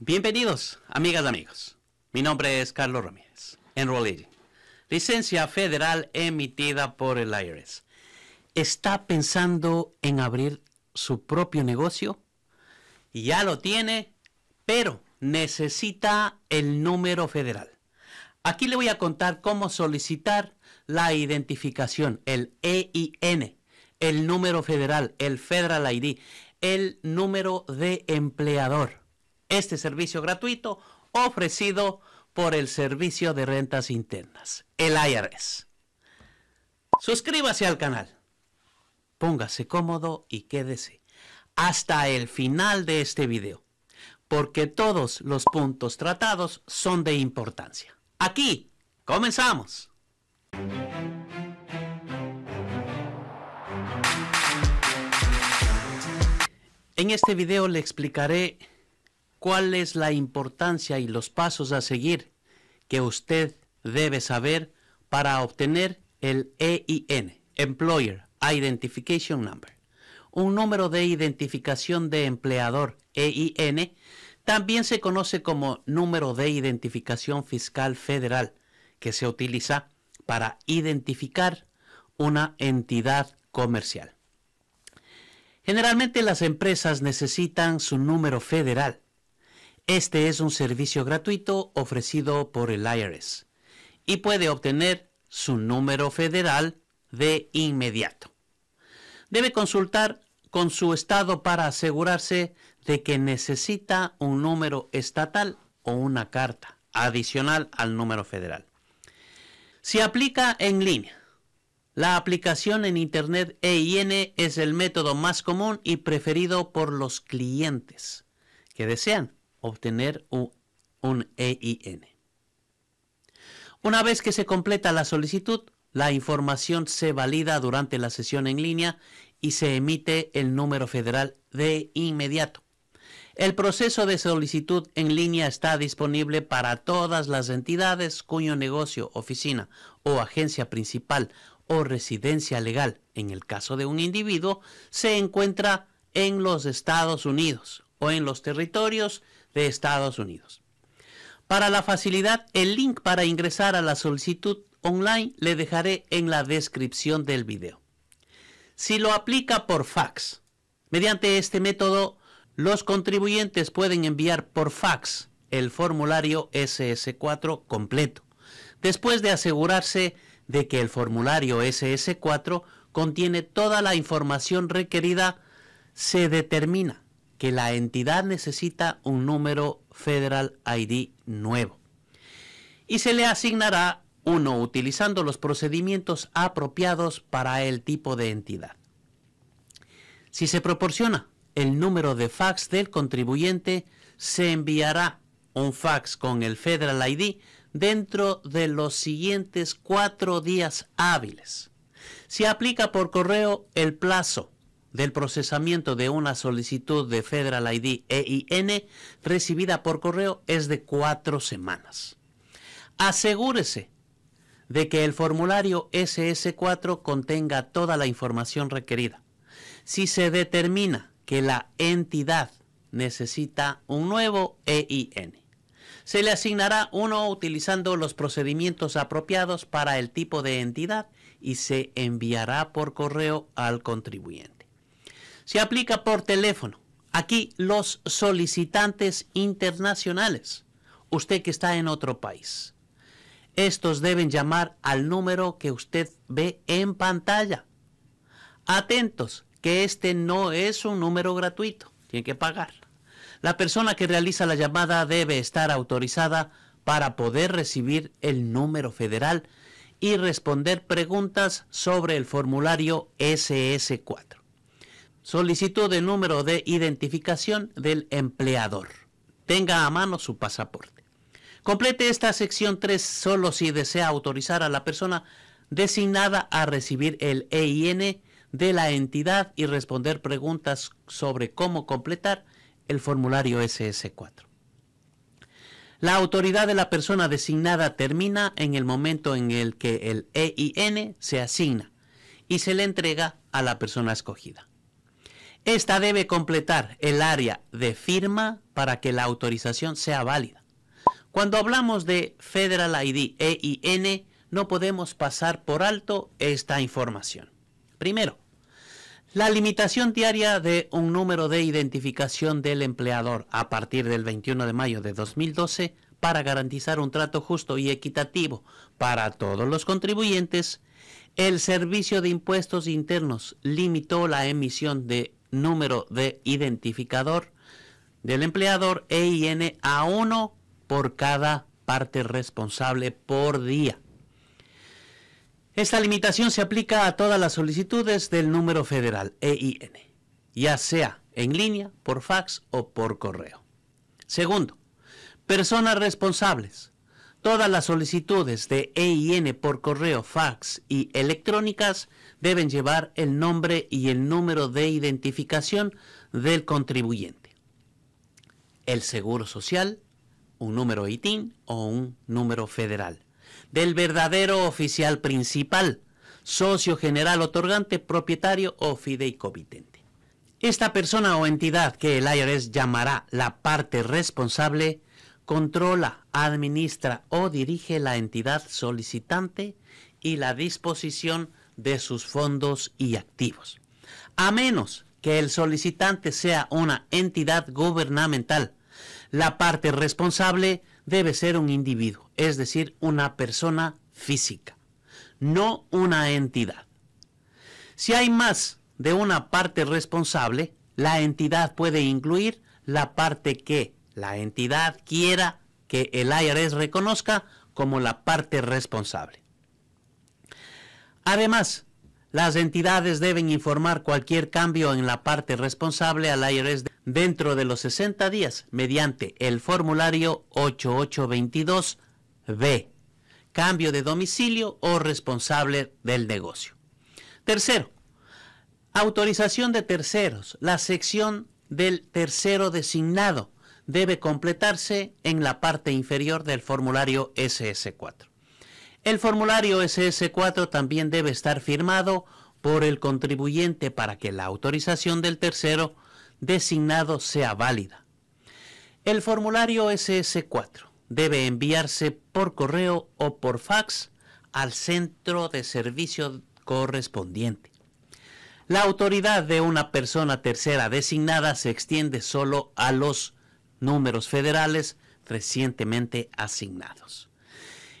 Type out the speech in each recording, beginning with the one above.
Bienvenidos, amigas y amigos. Mi nombre es Carlos Ramírez, en Licencia federal emitida por el IRS. ¿Está pensando en abrir su propio negocio? Ya lo tiene, pero necesita el número federal. Aquí le voy a contar cómo solicitar la identificación, el EIN, el número federal, el Federal ID, el número de empleador este servicio gratuito ofrecido por el Servicio de Rentas Internas, el IRS. Suscríbase al canal, póngase cómodo y quédese hasta el final de este video, porque todos los puntos tratados son de importancia. Aquí, comenzamos. En este video le explicaré cuál es la importancia y los pasos a seguir que usted debe saber para obtener el EIN, Employer Identification Number, un número de identificación de empleador EIN, también se conoce como número de identificación fiscal federal, que se utiliza para identificar una entidad comercial. Generalmente las empresas necesitan su número federal este es un servicio gratuito ofrecido por el IRS y puede obtener su número federal de inmediato. Debe consultar con su estado para asegurarse de que necesita un número estatal o una carta adicional al número federal. Se aplica en línea, la aplicación en Internet EIN es el método más común y preferido por los clientes que desean obtener un EIN. Una vez que se completa la solicitud, la información se valida durante la sesión en línea y se emite el número federal de inmediato. El proceso de solicitud en línea está disponible para todas las entidades cuyo negocio, oficina o agencia principal o residencia legal, en el caso de un individuo, se encuentra en los Estados Unidos en los territorios de Estados Unidos. Para la facilidad, el link para ingresar a la solicitud online le dejaré en la descripción del video. Si lo aplica por fax, mediante este método, los contribuyentes pueden enviar por fax el formulario SS4 completo, después de asegurarse de que el formulario SS4 contiene toda la información requerida, se determina que la entidad necesita un número Federal ID nuevo y se le asignará uno utilizando los procedimientos apropiados para el tipo de entidad. Si se proporciona el número de fax del contribuyente, se enviará un fax con el Federal ID dentro de los siguientes cuatro días hábiles. Si aplica por correo, el plazo del procesamiento de una solicitud de Federal ID EIN recibida por correo es de cuatro semanas. Asegúrese de que el formulario SS4 contenga toda la información requerida. Si se determina que la entidad necesita un nuevo EIN, se le asignará uno utilizando los procedimientos apropiados para el tipo de entidad y se enviará por correo al contribuyente se aplica por teléfono. Aquí los solicitantes internacionales, usted que está en otro país. Estos deben llamar al número que usted ve en pantalla. Atentos, que este no es un número gratuito, tiene que pagar. La persona que realiza la llamada debe estar autorizada para poder recibir el número federal y responder preguntas sobre el formulario SS4. Solicito de número de identificación del empleador. Tenga a mano su pasaporte. Complete esta sección 3 solo si desea autorizar a la persona designada a recibir el EIN de la entidad y responder preguntas sobre cómo completar el formulario SS4. La autoridad de la persona designada termina en el momento en el que el EIN se asigna y se le entrega a la persona escogida. Esta debe completar el área de firma para que la autorización sea válida. Cuando hablamos de Federal ID EIN, no podemos pasar por alto esta información. Primero, la limitación diaria de un número de identificación del empleador a partir del 21 de mayo de 2012 para garantizar un trato justo y equitativo para todos los contribuyentes, el Servicio de Impuestos Internos limitó la emisión de número de identificador del empleador EIN a uno por cada parte responsable por día. Esta limitación se aplica a todas las solicitudes del número federal EIN, ya sea en línea, por fax o por correo. Segundo, personas responsables. Todas las solicitudes de EIN por correo, fax y electrónicas deben llevar el nombre y el número de identificación del contribuyente. El seguro social, un número ITIN o un número federal. Del verdadero oficial principal, socio general otorgante, propietario o fideicomitente. Esta persona o entidad que el IRS llamará la parte responsable controla, administra o dirige la entidad solicitante y la disposición de sus fondos y activos, a menos que el solicitante sea una entidad gubernamental. La parte responsable debe ser un individuo, es decir, una persona física, no una entidad. Si hay más de una parte responsable, la entidad puede incluir la parte que la entidad quiera que el IRS reconozca como la parte responsable. Además, las entidades deben informar cualquier cambio en la parte responsable al IRS dentro de los 60 días mediante el formulario 8822B, cambio de domicilio o responsable del negocio. Tercero, autorización de terceros. La sección del tercero designado debe completarse en la parte inferior del formulario SS4. El formulario SS4 también debe estar firmado por el contribuyente para que la autorización del tercero designado sea válida. El formulario SS4 debe enviarse por correo o por fax al centro de servicio correspondiente. La autoridad de una persona tercera designada se extiende solo a los números federales recientemente asignados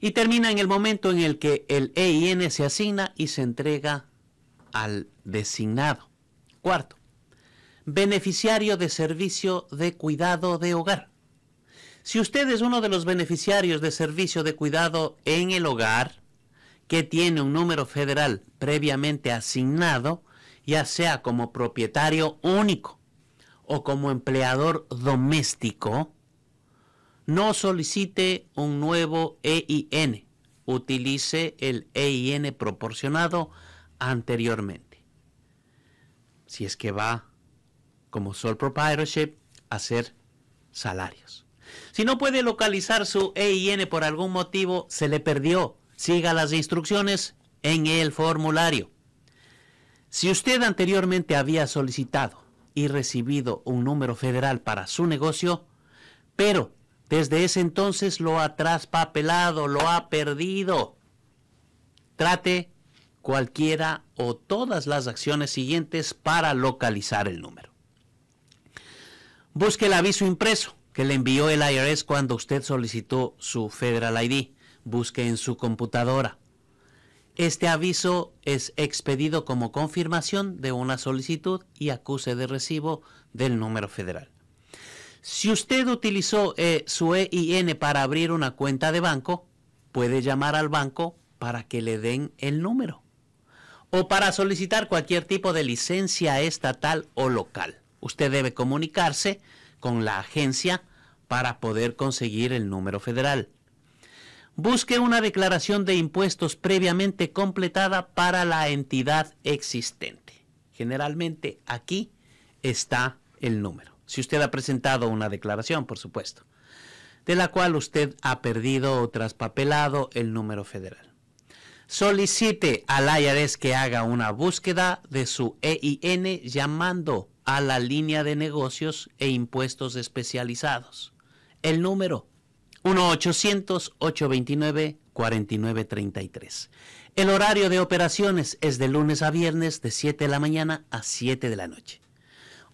y termina en el momento en el que el EIN se asigna y se entrega al designado. Cuarto, beneficiario de servicio de cuidado de hogar. Si usted es uno de los beneficiarios de servicio de cuidado en el hogar, que tiene un número federal previamente asignado, ya sea como propietario único o como empleador doméstico, no solicite un nuevo EIN. Utilice el EIN proporcionado anteriormente. Si es que va como sole proprietorship a hacer salarios. Si no puede localizar su EIN por algún motivo, se le perdió. Siga las instrucciones en el formulario. Si usted anteriormente había solicitado y recibido un número federal para su negocio, pero desde ese entonces lo ha traspapelado, lo ha perdido. Trate cualquiera o todas las acciones siguientes para localizar el número. Busque el aviso impreso que le envió el IRS cuando usted solicitó su Federal ID. Busque en su computadora. Este aviso es expedido como confirmación de una solicitud y acuse de recibo del número federal. Si usted utilizó eh, su EIN para abrir una cuenta de banco, puede llamar al banco para que le den el número o para solicitar cualquier tipo de licencia estatal o local. Usted debe comunicarse con la agencia para poder conseguir el número federal. Busque una declaración de impuestos previamente completada para la entidad existente. Generalmente aquí está el número si usted ha presentado una declaración, por supuesto, de la cual usted ha perdido o traspapelado el número federal. Solicite al IRS e que haga una búsqueda de su EIN llamando a la línea de negocios e impuestos especializados. El número 1-800-829-4933. El horario de operaciones es de lunes a viernes de 7 de la mañana a 7 de la noche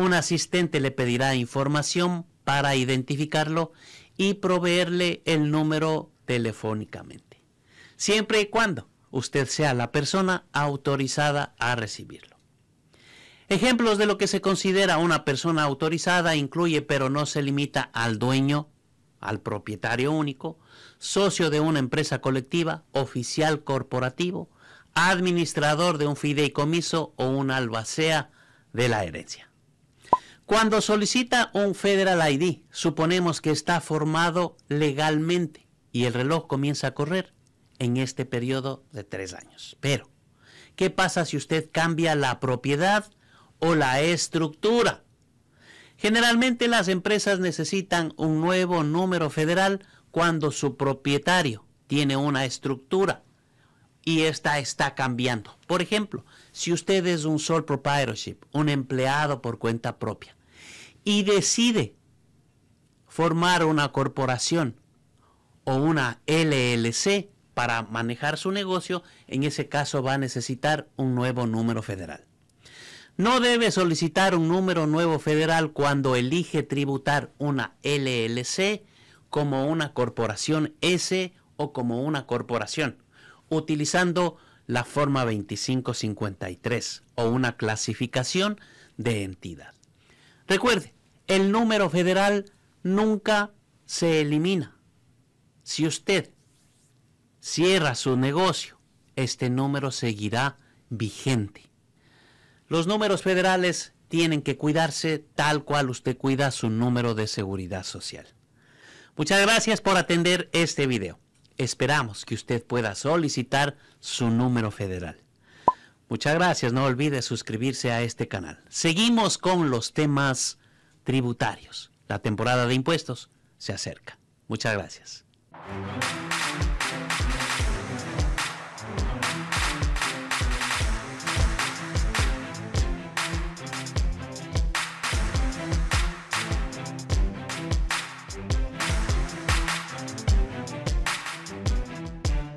un asistente le pedirá información para identificarlo y proveerle el número telefónicamente, siempre y cuando usted sea la persona autorizada a recibirlo. Ejemplos de lo que se considera una persona autorizada incluye pero no se limita al dueño, al propietario único, socio de una empresa colectiva, oficial corporativo, administrador de un fideicomiso o un albacea de la herencia. Cuando solicita un Federal ID, suponemos que está formado legalmente y el reloj comienza a correr en este periodo de tres años. Pero, ¿qué pasa si usted cambia la propiedad o la estructura? Generalmente las empresas necesitan un nuevo número federal cuando su propietario tiene una estructura y esta está cambiando. Por ejemplo, si usted es un sole proprietorship, un empleado por cuenta propia, y decide formar una corporación o una LLC para manejar su negocio, en ese caso va a necesitar un nuevo número federal. No debe solicitar un número nuevo federal cuando elige tributar una LLC como una corporación S o como una corporación, utilizando la forma 2553 o una clasificación de entidad. Recuerde, el número federal nunca se elimina. Si usted cierra su negocio, este número seguirá vigente. Los números federales tienen que cuidarse tal cual usted cuida su número de seguridad social. Muchas gracias por atender este video. Esperamos que usted pueda solicitar su número federal. Muchas gracias. No olvide suscribirse a este canal. Seguimos con los temas tributarios. La temporada de impuestos se acerca. Muchas gracias.